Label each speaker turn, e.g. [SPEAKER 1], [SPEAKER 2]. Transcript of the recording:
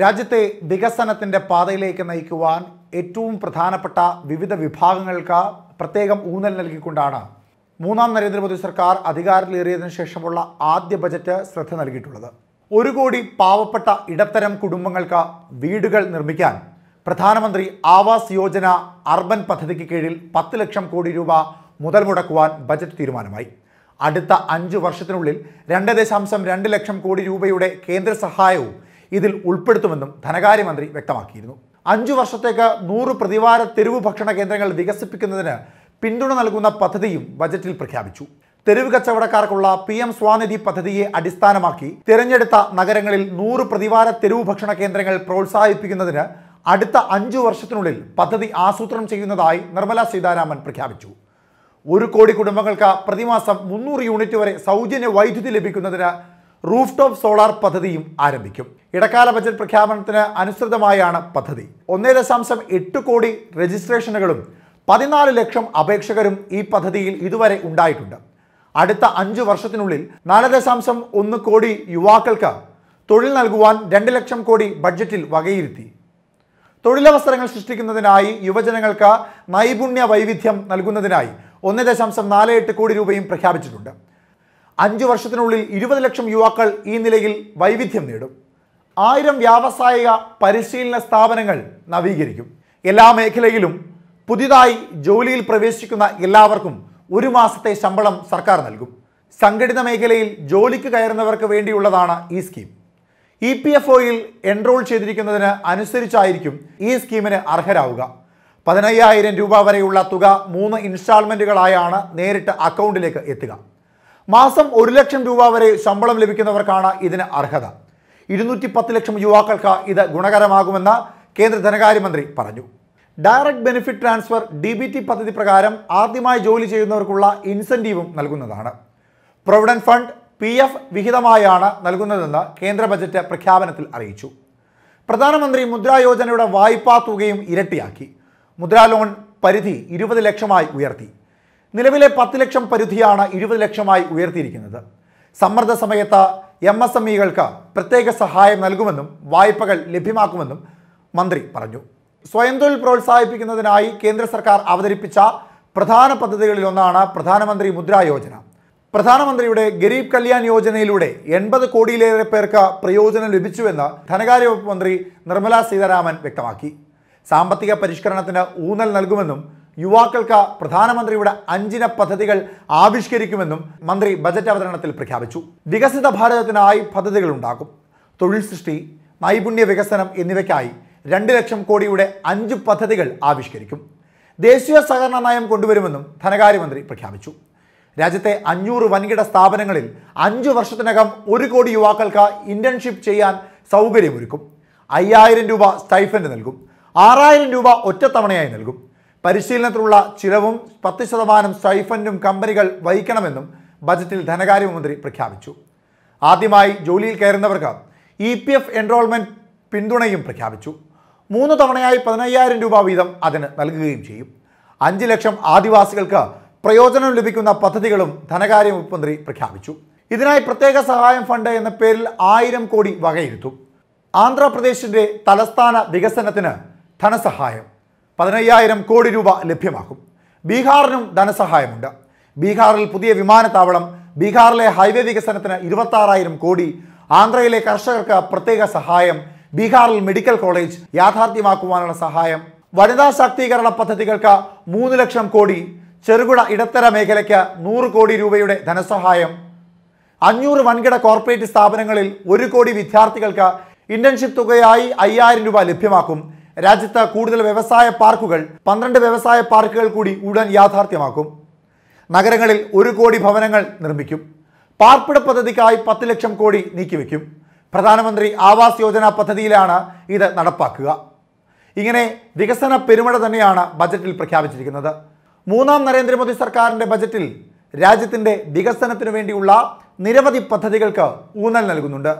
[SPEAKER 1] രാജ്യത്തെ വികസനത്തിൻ്റെ പാതയിലേക്ക് നയിക്കുവാൻ ഏറ്റവും പ്രധാനപ്പെട്ട വിവിധ വിഭാഗങ്ങൾക്ക് പ്രത്യേകം ഊന്നൽ നൽകിക്കൊണ്ടാണ് മൂന്നാം നരേന്ദ്രമോദി സർക്കാർ അധികാരത്തിലേറിയതിനു ശേഷമുള്ള ആദ്യ ബജറ്റ് ശ്രദ്ധ നൽകിയിട്ടുള്ളത് ഒരു കോടി പാവപ്പെട്ട ഇടത്തരം കുടുംബങ്ങൾക്ക് വീടുകൾ നിർമ്മിക്കാൻ പ്രധാനമന്ത്രി ആവാസ് യോജന അർബൻ പദ്ധതിക്ക് കീഴിൽ പത്ത് ലക്ഷം കോടി രൂപ മുതൽ മുടക്കുവാൻ ബജറ്റ് തീരുമാനമായി അടുത്ത അഞ്ച് വർഷത്തിനുള്ളിൽ രണ്ട് ദശാംശം രണ്ട് ലക്ഷം കോടി രൂപയുടെ കേന്ദ്ര സഹായവും ഇതിൽ ഉൾപ്പെടുത്തുമെന്നും ധനകാര്യമന്ത്രി വ്യക്തമാക്കിയിരുന്നു അഞ്ചു വർഷത്തേക്ക് നൂറ് പ്രതിവാര തെരുവ് ഭക്ഷണ കേന്ദ്രങ്ങൾ വികസിപ്പിക്കുന്നതിന് പിന്തുണ നൽകുന്ന പദ്ധതിയും ബജറ്റിൽ പ്രഖ്യാപിച്ചു തെരുവ് കച്ചവടക്കാർക്കുള്ള പി എം സ്വാനിധി പദ്ധതിയെ അടിസ്ഥാനമാക്കി തിരഞ്ഞെടുത്ത നഗരങ്ങളിൽ നൂറ് പ്രതിവാര തെരുവ് ഭക്ഷണ കേന്ദ്രങ്ങൾ പ്രോത്സാഹിപ്പിക്കുന്നതിന് അടുത്ത അഞ്ചു വർഷത്തിനുള്ളിൽ പദ്ധതി ആസൂത്രണം ചെയ്യുന്നതായി നിർമ്മല സീതാരാമൻ പ്രഖ്യാപിച്ചു ഒരു കോടി കുടുംബങ്ങൾക്ക് പ്രതിമാസം മുന്നൂറ് യൂണിറ്റ് വരെ സൗജന്യ വൈദ്യുതി ലഭിക്കുന്നതിന് റൂഫ് ടോപ്പ് സോളാർ പദ്ധതിയും ആരംഭിക്കും ഇടക്കാല ബജറ്റ് പ്രഖ്യാപനത്തിന് അനുസൃതമായാണ് പദ്ധതി ഒന്നേ ദശാംശം എട്ട് കോടി രജിസ്ട്രേഷനുകളും പതിനാല് ലക്ഷം അപേക്ഷകരും ഈ പദ്ധതിയിൽ ഇതുവരെ ഉണ്ടായിട്ടുണ്ട് അടുത്ത അഞ്ചു വർഷത്തിനുള്ളിൽ നാല് ദശാംശം ഒന്ന് കോടി യുവാക്കൾക്ക് തൊഴിൽ നൽകുവാൻ രണ്ട് ലക്ഷം കോടി ബഡ്ജറ്റിൽ വകയിരുത്തി തൊഴിലവസരങ്ങൾ സൃഷ്ടിക്കുന്നതിനായി യുവജനങ്ങൾക്ക് നൈപുണ്യ വൈവിധ്യം നൽകുന്നതിനായി ഒന്ന് ദശാംശം നാല് എട്ട് കോടി രൂപയും പ്രഖ്യാപിച്ചിട്ടുണ്ട് അഞ്ചു വർഷത്തിനുള്ളിൽ ഇരുപത് ലക്ഷം യുവാക്കൾ ഈ നിലയിൽ വൈവിധ്യം നേടും ആയിരം വ്യാവസായിക പരിശീലന സ്ഥാപനങ്ങൾ നവീകരിക്കും എല്ലാ മേഖലയിലും പുതിയതായി ജോലിയിൽ പ്രവേശിക്കുന്ന എല്ലാവർക്കും ഒരു മാസത്തെ ശമ്പളം സർക്കാർ നൽകും സംഘടിത മേഖലയിൽ ജോലിക്ക് കയറുന്നവർക്ക് വേണ്ടിയുള്ളതാണ് ഈ സ്കീം ഇ പി എഫ് ഒയിൽ എൻറോൾ ചെയ്തിരിക്കുന്നതിന് അനുസരിച്ചായിരിക്കും ഈ സ്കീമിന് അർഹരാവുക പതിനയ്യായിരം രൂപ വരെയുള്ള തുക മൂന്ന് ഇൻസ്റ്റാൾമെൻറ്റുകളായാണ് നേരിട്ട് അക്കൗണ്ടിലേക്ക് എത്തുക മാസം ഒരു ലക്ഷം രൂപ വരെ ശമ്പളം ലഭിക്കുന്നവർക്കാണ് ഇതിന് അർഹത ഇരുന്നൂറ്റി പത്ത് ലക്ഷം യുവാക്കൾക്ക് ഇത് ഗുണകരമാകുമെന്ന് കേന്ദ്ര ധനകാര്യമന്ത്രി പറഞ്ഞു direct benefit transfer D B T പദ്ധതി പ്രകാരം ആദ്യമായി ജോലി ചെയ്യുന്നവർക്കുള്ള ഇൻസെൻറ്റീവും നൽകുന്നതാണ് പ്രൊവിഡന്റ് ഫണ്ട് പി എഫ് വിഹിതമായാണ് നൽകുന്നതെന്ന് കേന്ദ്ര ബജറ്റ് പ്രഖ്യാപനത്തിൽ അറിയിച്ചു പ്രധാനമന്ത്രി മുദ്രാ യോജനയുടെ വായ്പാ തുകയും ഇരട്ടിയാക്കി മുദ്രാ ലോൺ പരിധി ഇരുപത് ലക്ഷമായി ഉയർത്തി നിലവിലെ പത്ത് ലക്ഷം പരിധിയാണ് ഇരുപത് ലക്ഷമായി ഉയർത്തിയിരിക്കുന്നത് സമ്മർദ്ദ സമയത്ത് എം എസ് എം ഇകൾക്ക് പ്രത്യേക സഹായം നൽകുമെന്നും വായ്പകൾ ലഭ്യമാക്കുമെന്നും മന്ത്രി പറഞ്ഞു സ്വയം തൊഴിൽ പ്രോത്സാഹിപ്പിക്കുന്നതിനായി കേന്ദ്ര സർക്കാർ അവതരിപ്പിച്ച പ്രധാന പദ്ധതികളിലൊന്നാണ് പ്രധാനമന്ത്രി മുദ്രാ യോജന പ്രധാനമന്ത്രിയുടെ ഗരീബ് കല്യാൺ യോജനയിലൂടെ എൺപത് കോടിയിലേറെ പേർക്ക് പ്രയോജനം ലഭിച്ചുവെന്ന് ധനകാര്യ വകുപ്പ് മന്ത്രി നിർമ്മലാ സീതാരാമൻ വ്യക്തമാക്കി സാമ്പത്തിക പരിഷ്കരണത്തിന് ഊന്നൽ നൽകുമെന്നും യുവാക്കൾക്ക് പ്രധാനമന്ത്രിയുടെ അഞ്ചിന പദ്ധതികൾ ആവിഷ്കരിക്കുമെന്നും മന്ത്രി ബജറ്റ് അവതരണത്തിൽ പ്രഖ്യാപിച്ചു വികസിത ഭാരതത്തിനായി പദ്ധതികൾ ഉണ്ടാക്കും തൊഴിൽ സൃഷ്ടി നൈപുണ്യ വികസനം എന്നിവയ്ക്കായി രണ്ട് ലക്ഷം കോടിയുടെ അഞ്ച് പദ്ധതികൾ ആവിഷ്കരിക്കും ദേശീയ സഹകരണ നയം കൊണ്ടുവരുമെന്നും ധനകാര്യമന്ത്രി പ്രഖ്യാപിച്ചു രാജ്യത്തെ അഞ്ഞൂറ് വൻകിട സ്ഥാപനങ്ങളിൽ അഞ്ചു വർഷത്തിനകം ഒരു കോടി യുവാക്കൾക്ക് ഇന്റേൺഷിപ്പ് ചെയ്യാൻ സൗകര്യമൊരുക്കും അയ്യായിരം രൂപ സ്റ്റൈഫൻഡ് നൽകും ആറായിരം രൂപ ഒറ്റത്തവണയായി നൽകും പരിശീലനത്തിനുള്ള ചിലവും പത്ത് ശതമാനം സ്റ്റൈഫൻഡും കമ്പനികൾ വഹിക്കണമെന്നും ബജറ്റിൽ ധനകാര്യമന്ത്രി പ്രഖ്യാപിച്ചു ആദ്യമായി ജോലിയിൽ കയറുന്നവർക്ക് ഇ പി എഫ് എൻറോൾമെൻറ്റ് പിന്തുണയും പ്രഖ്യാപിച്ചു മൂന്ന് തവണയായി പതിനയ്യായിരം രൂപ വീതം അതിന് നൽകുകയും ചെയ്യും അഞ്ച് ലക്ഷം ആദിവാസികൾക്ക് പ്രയോജനം ലഭിക്കുന്ന പദ്ധതികളും ധനകാര്യമന്ത്രി പ്രഖ്യാപിച്ചു ഇതിനായി പ്രത്യേക സഹായം ഫണ്ട് എന്ന പേരിൽ ആയിരം കോടി വകയിരുത്തും ആന്ധ്രാപ്രദേശിൻ്റെ തലസ്ഥാന വികസനത്തിന് ധനസഹായം പതിനയ്യായിരം കോടി രൂപ ലഭ്യമാക്കും ബീഹാറിനും ധനസഹായമുണ്ട് ബീഹാറിൽ പുതിയ വിമാനത്താവളം ബീഹാറിലെ ഹൈവേ വികസനത്തിന് ഇരുപത്താറായിരം കോടി ആന്ധ്രയിലെ കർഷകർക്ക് പ്രത്യേക സഹായം ബീഹാറിൽ മെഡിക്കൽ കോളേജ് യാഥാർത്ഥ്യമാക്കുവാനുള്ള സഹായം വനിതാ ശാക്തീകരണ പദ്ധതികൾക്ക് മൂന്ന് ലക്ഷം കോടി ചെറുകിട ഇടത്തര മേഖലയ്ക്ക് നൂറ് കോടി രൂപയുടെ ധനസഹായം അഞ്ഞൂറ് വൻകിട കോർപ്പറേറ്റ് സ്ഥാപനങ്ങളിൽ ഒരു കോടി വിദ്യാർത്ഥികൾക്ക് ഇന്റേൺഷിപ്പ് തുകയായി അയ്യായിരം രൂപ ലഭ്യമാക്കും രാജ്യത്ത് കൂടുതൽ വ്യവസായ പാർക്കുകൾ പന്ത്രണ്ട് വ്യവസായ പാർക്കുകൾ കൂടി ഉടൻ യാഥാർത്ഥ്യമാക്കും നഗരങ്ങളിൽ ഒരു കോടി ഭവനങ്ങൾ നിർമ്മിക്കും പാർപ്പിട പദ്ധതിക്കായി പത്ത് ലക്ഷം കോടി നീക്കിവെക്കും പ്രധാനമന്ത്രി ആവാസ് യോജന പദ്ധതിയിലാണ് ഇത് നടപ്പാക്കുക ഇങ്ങനെ വികസന പെരുമഴ തന്നെയാണ് ബജറ്റിൽ പ്രഖ്യാപിച്ചിരിക്കുന്നത് മൂന്നാം നരേന്ദ്രമോദി സർക്കാരിൻ്റെ ബജറ്റിൽ രാജ്യത്തിൻ്റെ വികസനത്തിനു വേണ്ടിയുള്ള നിരവധി പദ്ധതികൾക്ക് ഊന്നൽ നൽകുന്നുണ്ട്